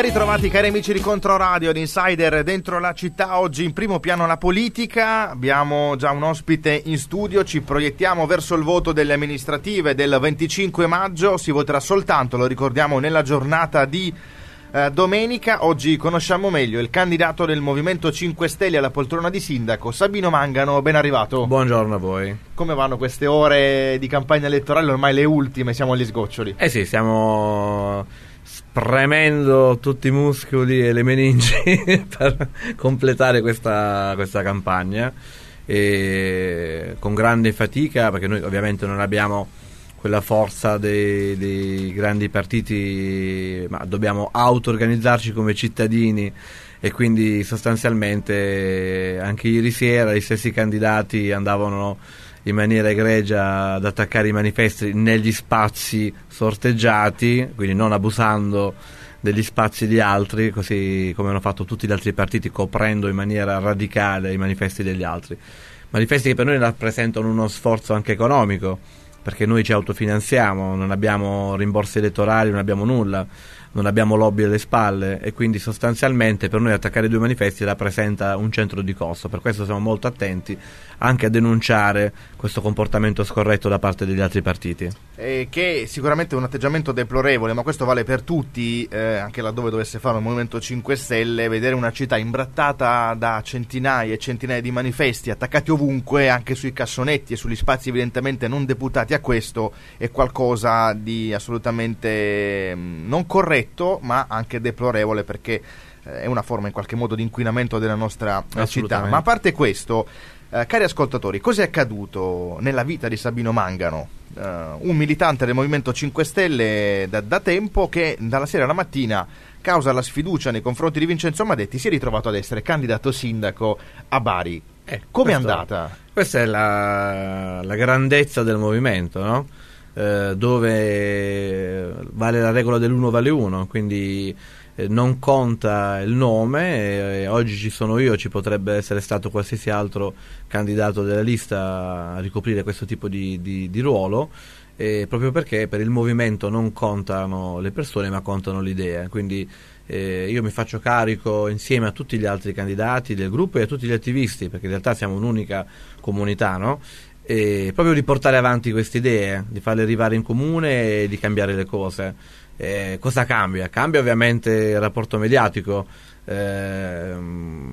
Ritrovati cari amici di Controradio, di Insider, dentro la città oggi in primo piano la politica, abbiamo già un ospite in studio, ci proiettiamo verso il voto delle amministrative del 25 maggio, si voterà soltanto, lo ricordiamo, nella giornata di eh, domenica, oggi conosciamo meglio il candidato del Movimento 5 Stelle alla poltrona di sindaco, Sabino Mangano, ben arrivato. Buongiorno a voi. Come vanno queste ore di campagna elettorale, ormai le ultime, siamo agli sgoccioli? Eh sì, siamo premendo tutti i muscoli e le meningi per completare questa, questa campagna e con grande fatica perché noi ovviamente non abbiamo quella forza dei, dei grandi partiti ma dobbiamo auto-organizzarci come cittadini e quindi sostanzialmente anche ieri sera gli stessi candidati andavano in maniera egregia ad attaccare i manifesti negli spazi sorteggiati, quindi non abusando degli spazi di altri, così come hanno fatto tutti gli altri partiti, coprendo in maniera radicale i manifesti degli altri. Manifesti che per noi rappresentano uno sforzo anche economico, perché noi ci autofinanziamo, non abbiamo rimborsi elettorali, non abbiamo nulla non abbiamo lobby alle spalle e quindi sostanzialmente per noi attaccare due manifesti rappresenta un centro di costo, per questo siamo molto attenti anche a denunciare questo comportamento scorretto da parte degli altri partiti. Eh, che sicuramente un atteggiamento deplorevole, ma questo vale per tutti, eh, anche laddove dovesse fare un Movimento 5 Stelle, vedere una città imbrattata da centinaia e centinaia di manifesti attaccati ovunque, anche sui cassonetti e sugli spazi evidentemente non deputati a questo, è qualcosa di assolutamente mm, non corretto corretto ma anche deplorevole perché eh, è una forma in qualche modo di inquinamento della nostra eh, città. Ma a parte questo, eh, cari ascoltatori, cos'è accaduto nella vita di Sabino Mangano? Eh, un militante del Movimento 5 Stelle da, da, tempo che dalla sera alla mattina, causa la sfiducia nei confronti di Vincenzo Madetti, si è ritrovato ad essere candidato sindaco a Bari. Eh, Come è andata? Questa è la, la grandezza del movimento, no? Eh, dove eh, vale la regola dell'uno vale uno, quindi eh, non conta il nome, oggi ci sono io, ci potrebbe essere stato qualsiasi altro candidato della lista a ricoprire questo tipo di, di, di ruolo. proprio perché per il movimento non contano le persone ma contano l'idea, quindi eh, io mi faccio carico insieme a tutti gli altri candidati del gruppo e a tutti gli attivisti, perché in realtà siamo un'unica comunità, no? e proprio di portare avanti queste idee, di farle arrivare in comune e di cambiare le cose. Eh, cosa cambia? Cambia ovviamente il rapporto mediatico, eh,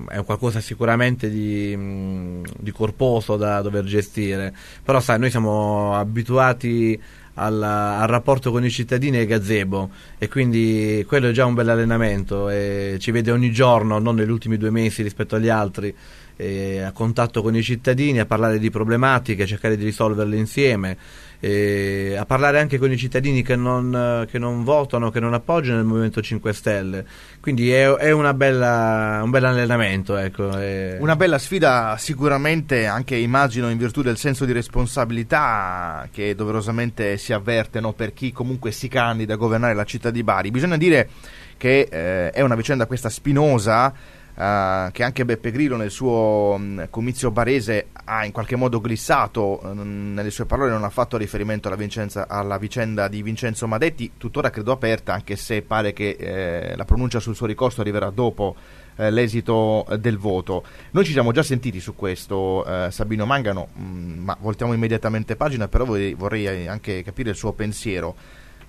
è qualcosa sicuramente di, di, corposo da dover gestire, però sai, noi siamo abituati alla, al rapporto con i cittadini e gazebo e quindi quello è già un bell'allenamento e ci vede ogni giorno, non negli ultimi due mesi rispetto agli altri eh, a contatto con i cittadini, a parlare di problematiche, a cercare di risolverle insieme, eh, a parlare anche con i cittadini che non, eh, che non, votano, che non appoggiano il Movimento 5 Stelle. Quindi è, è bella, un bel allenamento. Ecco, è... Una bella sfida sicuramente anche immagino in virtù del senso di responsabilità che doverosamente si avverte no, per chi comunque si candida a governare la città di Bari. Bisogna dire che eh, è una vicenda questa spinosa eh, che anche Beppe Grillo nel suo mh, mm, comizio barese ha in qualche modo glissato, mh, mm, nelle sue parole non ha fatto riferimento alla, Vincenza, alla, vicenda di Vincenzo Madetti, tuttora credo aperta, anche se pare che eh, la pronuncia sul suo ricorso arriverà dopo eh, l'esito del voto. Noi ci siamo già sentiti su questo, eh, Sabino Mangano, mh, mm, ma voltiamo immediatamente pagina, però vorrei anche capire il suo pensiero.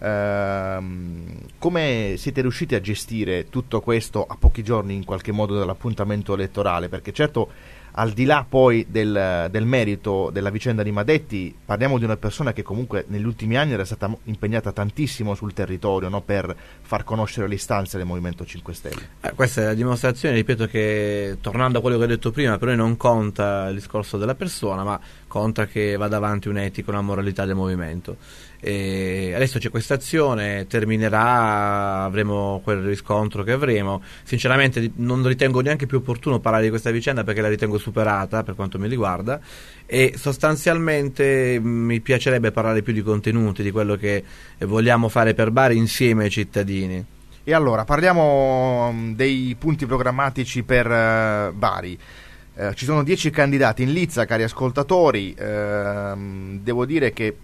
Ehm, come siete riusciti a gestire tutto questo a pochi giorni in qualche modo dall'appuntamento elettorale? Perché certo al di là poi del, del, merito della vicenda di Madetti, parliamo di una persona che comunque negli ultimi anni era stata impegnata tantissimo sul territorio no? per far conoscere le istanze del Movimento 5 Stelle. Eh, questa è la dimostrazione, ripeto che tornando a quello che ho detto prima, per noi non conta il discorso della persona, ma conta che vada avanti un'etica, una moralità del movimento. E adesso c'è questa azione, terminerà, avremo quel riscontro che avremo. Sinceramente non ritengo neanche più opportuno parlare di questa vicenda perché la ritengo superata per quanto mi riguarda e sostanzialmente mm, mi piacerebbe parlare più di contenuti, di quello che vogliamo fare per Bari insieme ai cittadini. E allora parliamo mm, dei punti programmatici per eh, Bari. Eh, ci sono dieci candidati in lizza, cari ascoltatori. Ehm, devo dire che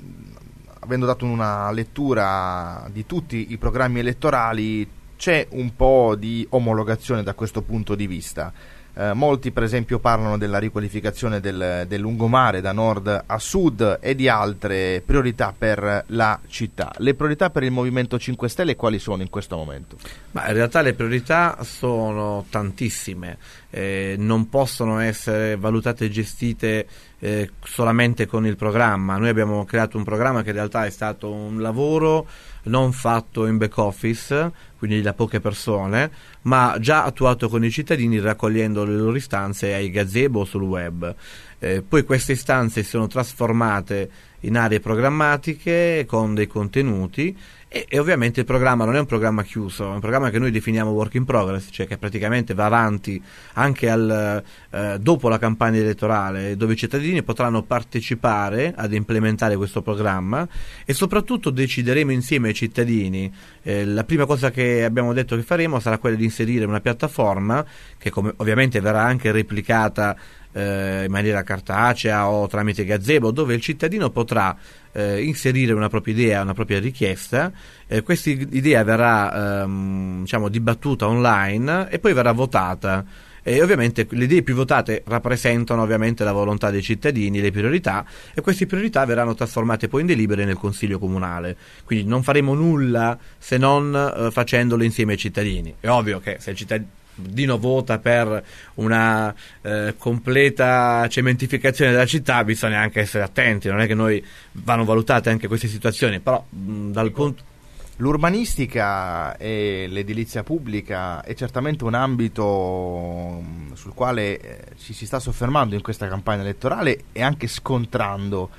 avendo dato una lettura di tutti i programmi elettorali c'è un po' di omologazione da questo punto di vista. Eh, molti per esempio parlano della riqualificazione del, del, lungomare da nord a sud e di altre priorità per la città. Le priorità per il Movimento 5 Stelle quali sono in questo momento? Ma in realtà le priorità sono tantissime, eh, non possono essere valutate e gestite eh, solamente con il programma. Noi abbiamo creato un programma che in realtà è stato un lavoro non fatto in back office, quindi da poche persone, ma già attuato con i cittadini raccogliendo le loro istanze ai gazebo o sul web. Eh, poi queste istanze sono trasformate in aree programmatiche con dei contenuti e, e, ovviamente il programma non è un programma chiuso, è un programma che noi definiamo work in progress, cioè che praticamente va avanti anche al, eh, dopo la campagna elettorale, dove i cittadini potranno partecipare ad implementare questo programma e soprattutto decideremo insieme ai cittadini. Eh, la prima cosa che abbiamo detto che faremo sarà quella di inserire una piattaforma che come, ovviamente verrà anche replicata eh, in maniera cartacea o tramite gazebo, dove il cittadino potrà eh, inserire una propria idea, una propria richiesta, eh, questa idea verrà ehm, diciamo, dibattuta online e poi verrà votata. E ovviamente le idee più votate rappresentano ovviamente la volontà dei cittadini, le priorità e queste priorità verranno trasformate poi in delibere nel Consiglio Comunale. Quindi non faremo nulla se non eh, facendolo insieme ai cittadini. È ovvio che se il cittadino Dino vota per una eh, completa cementificazione della città, bisogna anche essere attenti, non è che noi vanno valutate anche queste situazioni, però mh, dal ecco, punto... L'urbanistica e l'edilizia pubblica è certamente un ambito sul quale eh, ci si sta soffermando in questa campagna elettorale e anche scontrando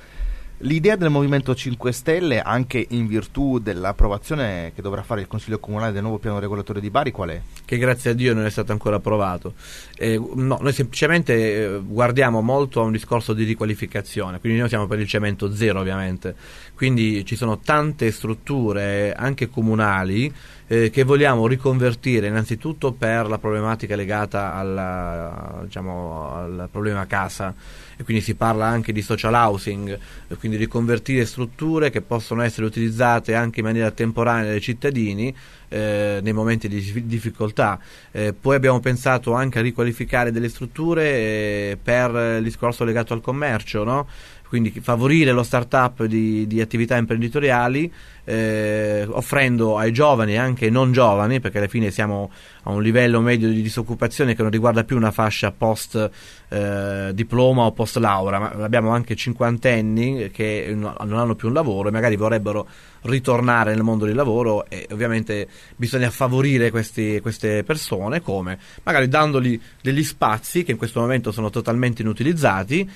L'idea del Movimento 5 Stelle, anche in virtù dell'approvazione che dovrà fare il Consiglio Comunale del nuovo piano regolatore di Bari, qual è? Che grazie a Dio non è stato ancora approvato. Eh, no, noi semplicemente eh, guardiamo molto a un discorso di riqualificazione, quindi noi siamo per il cemento zero ovviamente, quindi ci sono tante strutture anche comunali eh, che vogliamo riconvertire innanzitutto per la problematica legata alla, diciamo, al problema casa e quindi si parla anche di social housing, eh, quindi riconvertire strutture che possono essere utilizzate anche in maniera temporanea dai cittadini eh, nei momenti di difficoltà. Eh, poi abbiamo pensato anche a riqualificare delle strutture eh, per il discorso legato al commercio, no? quindi favorire lo start-up di, di attività imprenditoriali eh, offrendo ai giovani e anche non giovani, perché alla fine siamo a un livello medio di disoccupazione che non riguarda più una fascia post eh, diploma o post laurea, ma abbiamo anche cinquantenni che non hanno più un lavoro e magari vorrebbero ritornare nel mondo del lavoro e ovviamente bisogna favorire questi, queste persone come? Magari dandogli degli spazi che in questo momento sono totalmente inutilizzati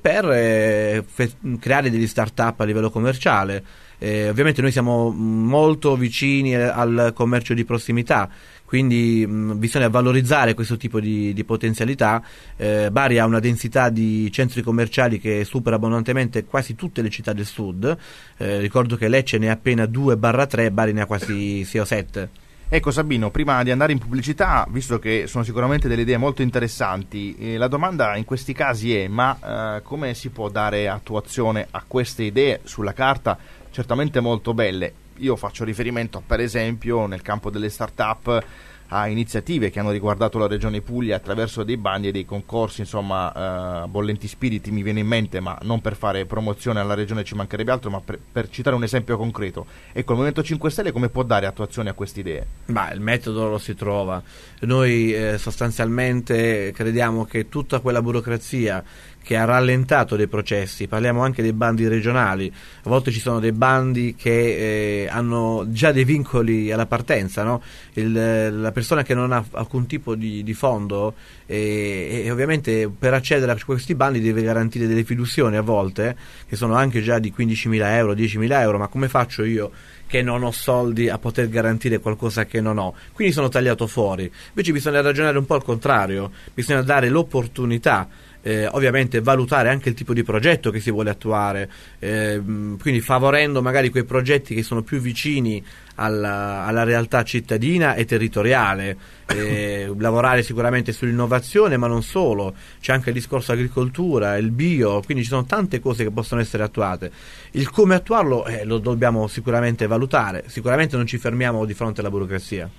per eh, fe- creare degli start-up a livello commerciale. Eh, ovviamente noi siamo molto vicini eh, al commercio di prossimità, quindi mh, bisogna valorizzare questo tipo di, di potenzialità. Eh, Bari ha una densità di centri commerciali che supera abbondantemente quasi tutte le città del sud, eh, ricordo che Lecce ne ha appena 2-3, Bari ne ha quasi 6 o 7. Ecco Sabino, prima di andare in pubblicità, visto che sono sicuramente delle idee molto interessanti, eh, la domanda in questi casi è ma eh, come si può dare attuazione a queste idee sulla carta? certamente molto belle. Io faccio riferimento per esempio nel campo delle start-up a iniziative che hanno riguardato la regione Puglia attraverso dei bandi e dei concorsi, insomma, eh, bollenti spiriti mi viene in mente, ma non per fare promozione alla regione ci mancherebbe altro, ma per, per citare un esempio concreto. Ecco, il Movimento 5 Stelle come può dare attuazione a queste idee? Ma il metodo lo si trova. Noi eh, sostanzialmente crediamo che tutta quella burocrazia che ha rallentato dei processi, parliamo anche dei bandi regionali, a volte ci sono dei bandi che eh, hanno già dei vincoli alla partenza, no? Il, eh, la persona che non ha alcun tipo di, di fondo eh, e, e, ovviamente per accedere a questi bandi deve garantire delle fiduzioni a volte che sono anche già di 15.000 euro, 10.000 euro, ma come faccio io che non ho soldi a poter garantire qualcosa che non ho? Quindi sono tagliato fuori. Invece bisogna ragionare un po' al contrario, bisogna dare l'opportunità eh, ovviamente valutare anche il tipo di progetto che si vuole attuare, eh, quindi favorendo magari quei progetti che sono più vicini alla, alla realtà cittadina e territoriale, eh, lavorare sicuramente sull'innovazione, ma non solo, c'è anche il discorso agricoltura, il bio, quindi ci sono tante cose che possono essere attuate. Il come attuarlo eh, lo dobbiamo sicuramente valutare, sicuramente non ci fermiamo di fronte alla burocrazia.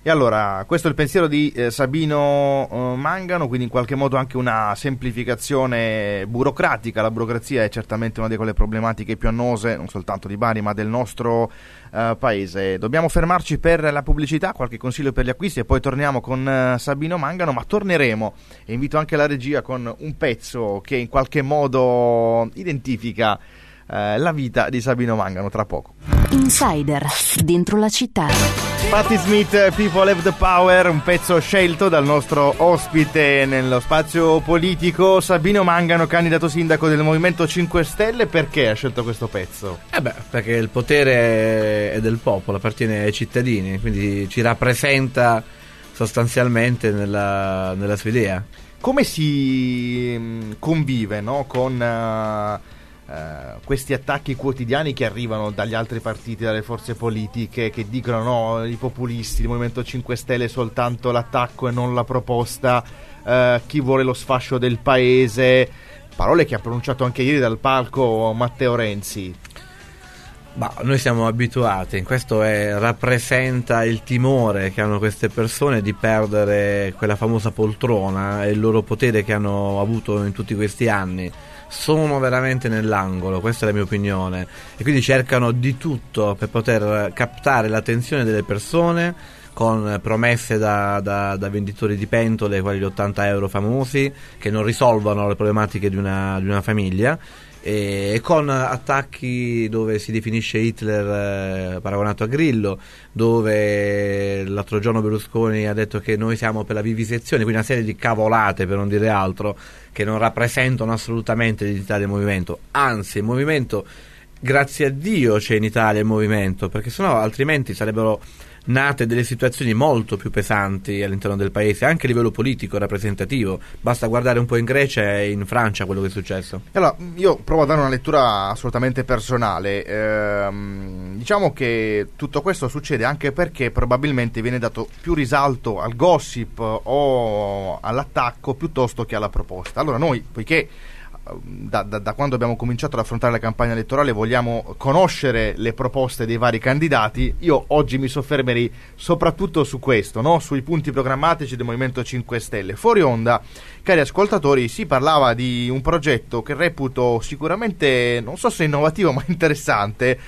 E allora, questo è il pensiero di eh, Sabino eh, Mangano, quindi in qualche modo anche una semplificazione burocratica. La burocrazia è certamente una di quelle problematiche più annose, non soltanto di Bari, ma del nostro eh, paese. Dobbiamo fermarci per la pubblicità, qualche consiglio per gli acquisti e poi torniamo con eh, Sabino Mangano, ma torneremo e invito anche la regia con un pezzo che in qualche modo identifica eh, la vita di Sabino Mangano tra poco. Insider, dentro la città. Patti Smith, People Have the Power, un pezzo scelto dal nostro ospite nello spazio politico, Sabino Mangano, candidato sindaco del Movimento 5 Stelle. Perché ha scelto questo pezzo? Eh beh, perché il potere è del popolo, appartiene ai cittadini, quindi ci rappresenta sostanzialmente nella, nella sua idea. Come si mm, convive no? con... Uh eh, questi attacchi quotidiani che arrivano dagli altri partiti, dalle forze politiche che dicono no, i populisti, il Movimento 5 Stelle soltanto l'attacco e non la proposta, uh, chi vuole lo sfascio del paese, parole che ha pronunciato anche ieri dal palco Matteo Renzi. Bah, noi siamo abituati, questo è, rappresenta il timore che hanno queste persone di perdere quella famosa poltrona e il loro potere che hanno avuto in tutti questi anni sono veramente nell'angolo, questa è la mia opinione, e quindi cercano di tutto per poter captare l'attenzione delle persone con promesse da, da, da venditori di pentole, quali gli 80 euro famosi, che non risolvono le problematiche di una, di una famiglia e con attacchi dove si definisce Hitler eh, paragonato a Grillo, dove l'altro giorno Berlusconi ha detto che noi siamo per la vivisezione, quindi una serie di cavolate per non dire altro che non rappresentano assolutamente l'identità del movimento, anzi il movimento grazie a Dio c'è in Italia il movimento, perché sennò altrimenti sarebbero nate delle situazioni molto più pesanti all'interno del paese, anche a livello politico rappresentativo. Basta guardare un po' in Grecia e in Francia quello che è successo. Allora, io provo a dare una lettura assolutamente personale. Ehm, diciamo che tutto questo succede anche perché probabilmente viene dato più risalto al gossip o all'attacco piuttosto che alla proposta. Allora, noi, poiché da, da, da, quando abbiamo cominciato ad affrontare la campagna elettorale vogliamo conoscere le proposte dei vari candidati. Io oggi mi soffermerei soprattutto su questo, no? sui punti programmatici del Movimento 5 Stelle. Fuori onda Cari ascoltatori, si parlava di un progetto che reputo sicuramente, non so se innovativo, ma interessante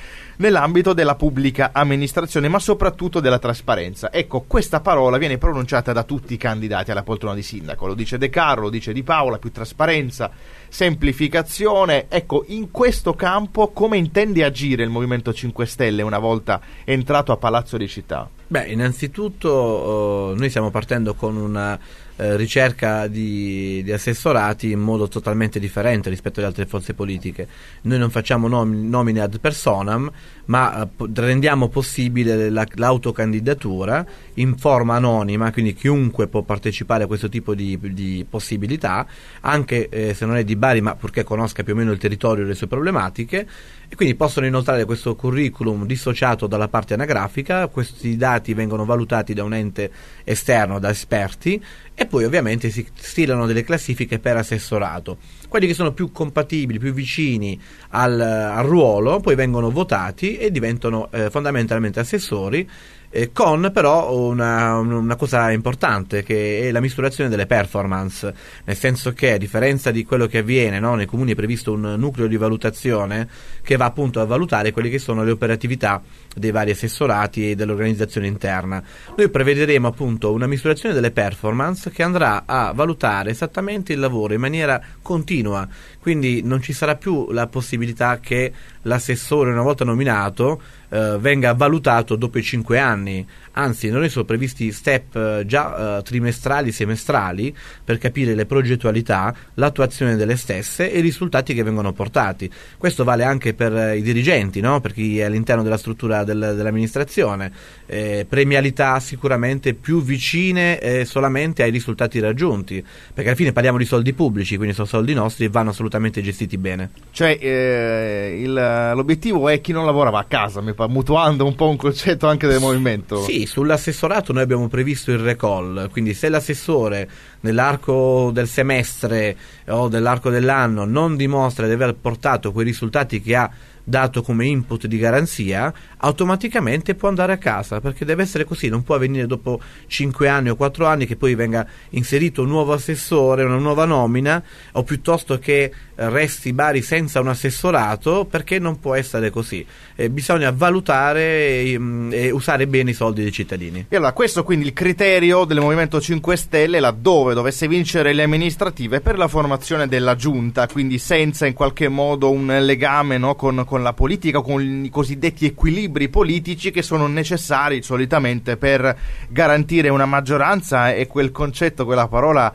nell'ambito della pubblica amministrazione, ma soprattutto della trasparenza. Ecco, questa parola viene pronunciata da tutti i candidati alla poltrona di sindaco. Lo dice De Carlo, lo dice Di Paola, più trasparenza, semplificazione. Ecco, in questo campo come intende agire il Movimento 5 Stelle una volta entrato a Palazzo di Città? Beh, innanzitutto oh, noi stiamo partendo con una eh, ricerca di di, assessorati in modo totalmente differente rispetto alle altre forze politiche. Noi non facciamo nom- nomine ad personam, ma eh, rendiamo possibile la, l'autocandidatura in forma anonima, quindi chiunque può partecipare a questo tipo di, di possibilità, anche eh, se non è di Bari, ma purché conosca più o meno il territorio e le sue problematiche, e quindi possono inoltrare questo curriculum dissociato dalla parte anagrafica, questi dati vengono valutati da un ente esterno, da esperti, e poi ovviamente si stilano delle classifiche per assessorato. Quelli che sono più compatibili, più vicini al, al ruolo, poi vengono votati e diventano eh, fondamentalmente assessori eh, con però una, una, cosa importante che è la misurazione delle performance, nel senso che a differenza di quello che avviene no, nei comuni è previsto un nucleo di valutazione che va appunto a valutare quelle che sono le operatività dei vari assessorati e dell'organizzazione interna. Noi prevederemo appunto una misurazione delle performance che andrà a valutare esattamente il lavoro in maniera continua, quindi non ci sarà più la possibilità che l'assessore, una volta nominato, eh, venga valutato dopo i cinque anni, anzi non sono previsti step eh, già eh, trimestrali, semestrali per capire le progettualità, l'attuazione delle stesse e i risultati che vengono portati. Questo vale anche per eh, i dirigenti, no? per chi è all'interno della struttura del, dell'amministrazione, eh, premialità sicuramente più vicine eh, solamente ai risultati raggiunti, perché alla fine parliamo di soldi pubblici, quindi sono soldi nostri e vanno assolutamente gestiti bene. Cioè eh, il, l'obiettivo è chi non lavora va a casa, mi pa- mutuando un po' un concetto anche del movimento. Sì, sull'assessorato noi abbiamo previsto il recall, quindi se l'assessore nell'arco del semestre eh, o nell'arco dell'anno non dimostra di aver portato quei risultati che ha dato come input di garanzia, automaticamente può andare a casa, perché deve essere così, non può avvenire dopo 5 anni o 4 anni che poi venga inserito un nuovo assessore, una nuova nomina, o piuttosto che eh, resti Bari senza un assessorato, perché non può essere così. Eh, bisogna valutare e, eh, mm, e, usare bene i soldi dei cittadini. E allora, questo quindi il criterio del Movimento 5 Stelle, laddove dovesse vincere le amministrative, per la formazione della giunta, quindi senza in qualche modo un legame no, con, con la politica, con i cosiddetti equilibri equilibri politici che sono necessari solitamente per garantire una maggioranza e quel concetto, quella parola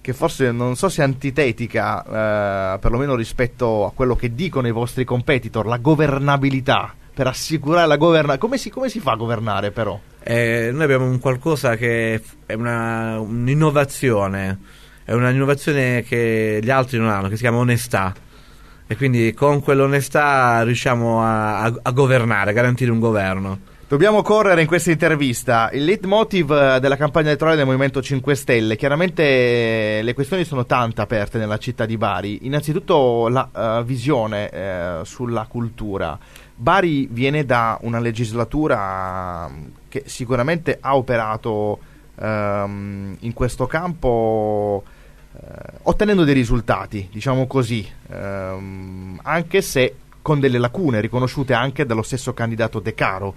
che forse non so se è antitetica, eh, perlomeno rispetto a quello che dicono i vostri competitor, la governabilità. Per assicurare la governabilità, come, come si fa a governare però? Eh, noi abbiamo un qualcosa che è una, un'innovazione, è un'innovazione che gli altri non hanno, che si chiama onestà e quindi con quell'onestà riusciamo a, a, a governare, a garantire un governo. Dobbiamo correre in questa intervista. Il leitmotiv eh, della campagna elettorale del Movimento 5 Stelle. Chiaramente eh, le questioni sono tante aperte nella città di Bari. Innanzitutto la uh, visione eh, sulla cultura. Bari viene da una legislatura mm, che sicuramente ha operato um, in questo campo eh, ottenendo dei risultati, diciamo così, ehm, anche se con delle lacune riconosciute anche dallo stesso candidato De Caro.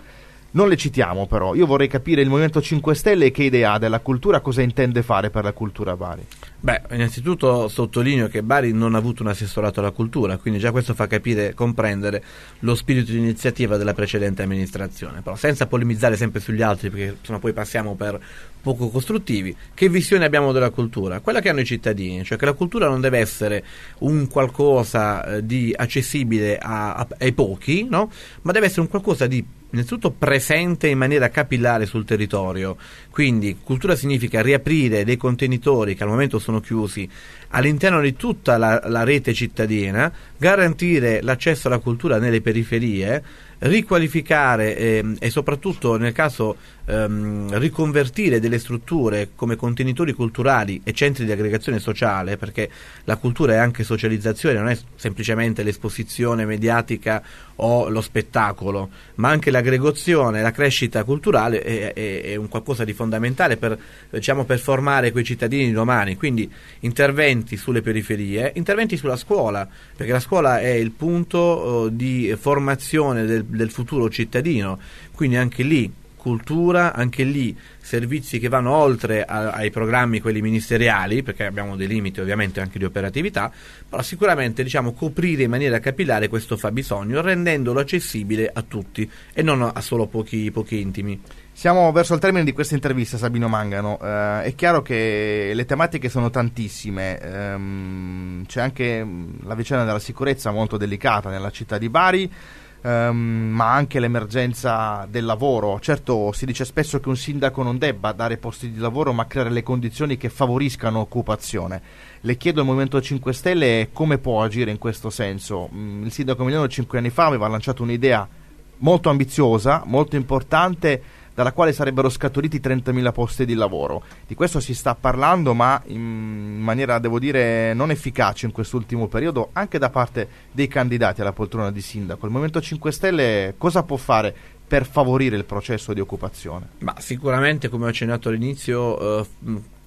Non le citiamo però, io vorrei capire il Movimento 5 Stelle che idea ha della cultura, cosa intende fare per la cultura a Bari. Beh, innanzitutto sottolineo che Bari non ha avuto un assessorato alla cultura, quindi già questo fa capire, comprendere lo spirito di iniziativa della precedente amministrazione, però senza polemizzare sempre sugli altri perché sennò poi passiamo per poco costruttivi, che visione abbiamo della cultura? Quella che hanno i cittadini, cioè che la cultura non deve essere un qualcosa eh, di accessibile a, a, ai pochi, no? ma deve essere un qualcosa di innanzitutto presente in maniera capillare sul territorio, quindi cultura significa riaprire dei contenitori che al momento sono chiusi all'interno di tutta la, la rete cittadina, garantire l'accesso alla cultura nelle periferie, riqualificare ehm, e soprattutto nel caso ehm, riconvertire delle strutture come contenitori culturali e centri di aggregazione sociale, perché la cultura è anche socializzazione, non è semplicemente l'esposizione mediatica o lo spettacolo, ma anche l'aggregazione, la crescita culturale è, è, è un qualcosa di fondamentale fondamentale per, diciamo, per formare quei cittadini domani, quindi interventi sulle periferie, interventi sulla scuola, perché la scuola è il punto eh, di formazione del, del futuro cittadino, quindi anche lì cultura, anche lì servizi che vanno oltre a, ai programmi quelli ministeriali, perché abbiamo dei limiti ovviamente anche di operatività, però sicuramente diciamo, coprire in maniera capillare questo fabbisogno rendendolo accessibile a tutti e non a solo pochi, pochi intimi. Siamo verso il termine di questa intervista, Sabino Mangano. Eh, è chiaro che le tematiche sono tantissime. Ehm, c'è anche mm, la vicenda della sicurezza molto delicata nella città di Bari um, ma anche l'emergenza del lavoro. Certo si dice spesso che un sindaco non debba dare posti di lavoro, ma creare le condizioni che favoriscano occupazione. Le chiedo al Movimento 5 Stelle come può agire in questo senso. Mm, il sindaco Milano cinque anni fa aveva lanciato un'idea molto ambiziosa, molto importante dalla quale sarebbero scaturiti 30.000 posti di lavoro. Di questo si sta parlando, ma in maniera, devo dire, non efficace in quest'ultimo periodo, anche da parte dei candidati alla poltrona di sindaco. Il Movimento 5 Stelle cosa può fare per favorire il processo di occupazione? Ma sicuramente, come ho accennato all'inizio, eh,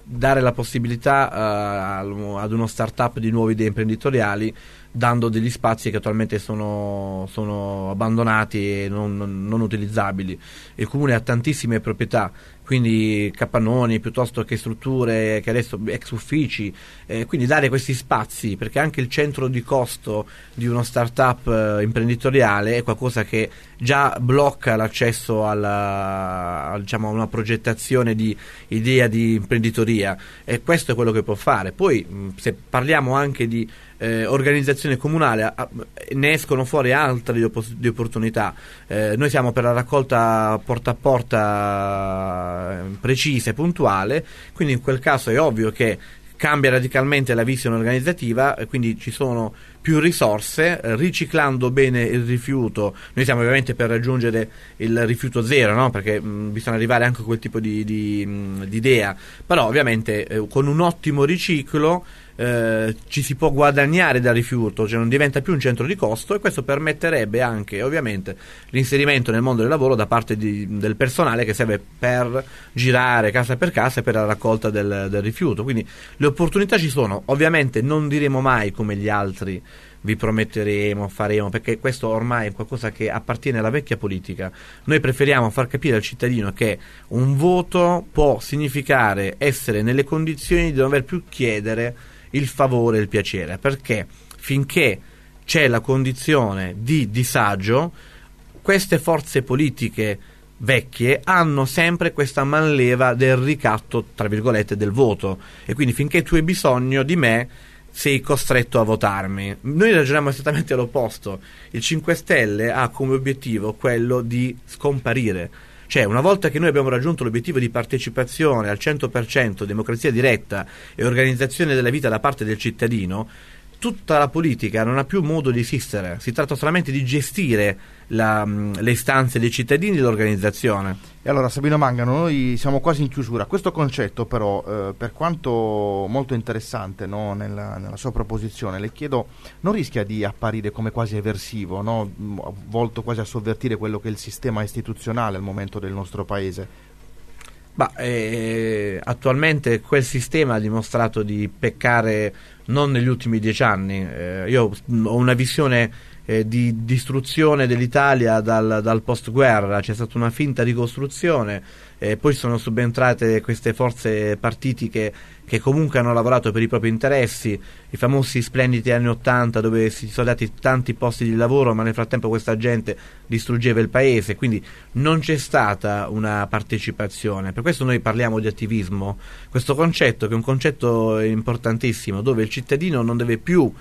dare la possibilità eh, ad uno start-up di nuove idee imprenditoriali dando degli spazi che attualmente sono, sono abbandonati e non, non, utilizzabili. Il comune ha tantissime proprietà, quindi capannoni piuttosto che strutture, che adesso ex uffici, eh, quindi dare questi spazi, perché anche il centro di costo di uno start-up eh, imprenditoriale è qualcosa che già blocca l'accesso alla, diciamo, a, diciamo, una progettazione di idea di imprenditoria e questo è quello che può fare. Poi mh, se parliamo anche di eh, organizzazione comunale a, ne escono fuori altre di, opp- di opportunità. Eh, noi siamo per la raccolta porta a porta eh, precisa e puntuale, quindi in quel caso è ovvio che cambia radicalmente la visione organizzativa, e quindi ci sono più risorse, eh, riciclando bene il rifiuto. Noi siamo ovviamente per raggiungere il rifiuto zero, no? perché mh, mm, bisogna arrivare anche a quel tipo di, di, mh, mm, idea, però ovviamente eh, con un ottimo riciclo eh, ci si può guadagnare dal rifiuto, cioè non diventa più un centro di costo e questo permetterebbe anche ovviamente l'inserimento nel mondo del lavoro da parte di, del personale che serve per girare casa per casa e per la raccolta del, del rifiuto. Quindi le opportunità ci sono, ovviamente non diremo mai come gli altri vi prometteremo, faremo, perché questo ormai è qualcosa che appartiene alla vecchia politica. Noi preferiamo far capire al cittadino che un voto può significare essere nelle condizioni di non dover più chiedere il favore e il piacere, perché finché c'è la condizione di disagio, queste forze politiche vecchie hanno sempre questa manleva del ricatto, tra virgolette, del voto. E quindi finché tu hai bisogno di me, sei costretto a votarmi. Noi ragioniamo esattamente l'opposto. Il 5 Stelle ha come obiettivo quello di scomparire cioè, una volta che noi abbiamo raggiunto l'obiettivo di partecipazione al 100%, democrazia diretta e organizzazione della vita da parte del cittadino, tutta la politica non ha più modo di esistere, si tratta solamente di gestire la, mm, le istanze dei cittadini e dell'organizzazione. E allora Sabino Mangano, noi siamo quasi in chiusura. Questo concetto però, eh, per quanto molto interessante no, nella, nella, sua proposizione, le chiedo, non rischia di apparire come quasi eversivo, no? Mm, volto quasi a sovvertire quello che è il sistema istituzionale al momento del nostro Paese? Bah, eh, attualmente quel sistema ha dimostrato di peccare non negli ultimi dieci anni. Eh, io ho una visione eh, di distruzione dell'Italia dal, dal post-guerra, c'è stata una finta ricostruzione, eh, poi sono subentrate queste forze partitiche che comunque hanno lavorato per i propri interessi, i famosi splendidi anni Ottanta dove si sono dati tanti posti di lavoro, ma nel frattempo questa gente distruggeva il paese, quindi non c'è stata una partecipazione. Per questo noi parliamo di attivismo, questo concetto che è un concetto importantissimo, dove il cittadino non deve più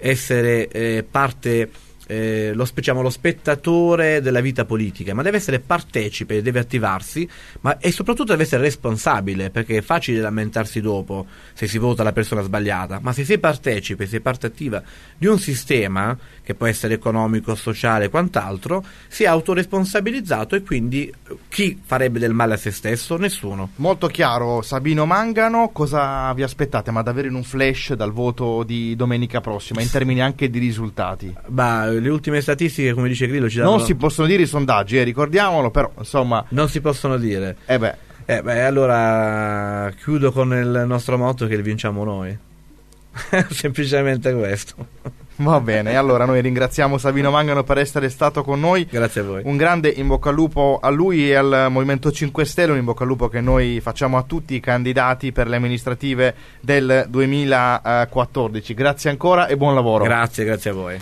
essere eh, parte eh, lo, diciamo, lo, spettatore della vita politica, ma deve essere partecipe, deve attivarsi ma, e soprattutto deve essere responsabile, perché è facile lamentarsi dopo se si vota la persona sbagliata, ma se sei partecipe, sei parte attiva di un sistema, che può essere economico, sociale e quant'altro, si è autoresponsabilizzato e quindi eh, chi farebbe del male a se stesso? Nessuno. Molto chiaro, Sabino Mangano, cosa vi aspettate? Ma davvero in un flash dal voto di domenica prossima, in termini anche di risultati? Bah, le ultime statistiche, come dice Grillo, ci danno... Non si possono dire i sondaggi, eh, ricordiamolo, però insomma... Non si possono dire. Eh beh. Eh beh, allora chiudo con il nostro motto che vinciamo noi. Semplicemente questo. Va bene, allora noi ringraziamo Savino Mangano per essere stato con noi. Grazie a voi. Un grande in bocca al lupo a lui e al Movimento 5 Stelle, un in bocca al lupo che noi facciamo a tutti i candidati per le amministrative del 2014. Grazie ancora e buon lavoro. Grazie, grazie a voi.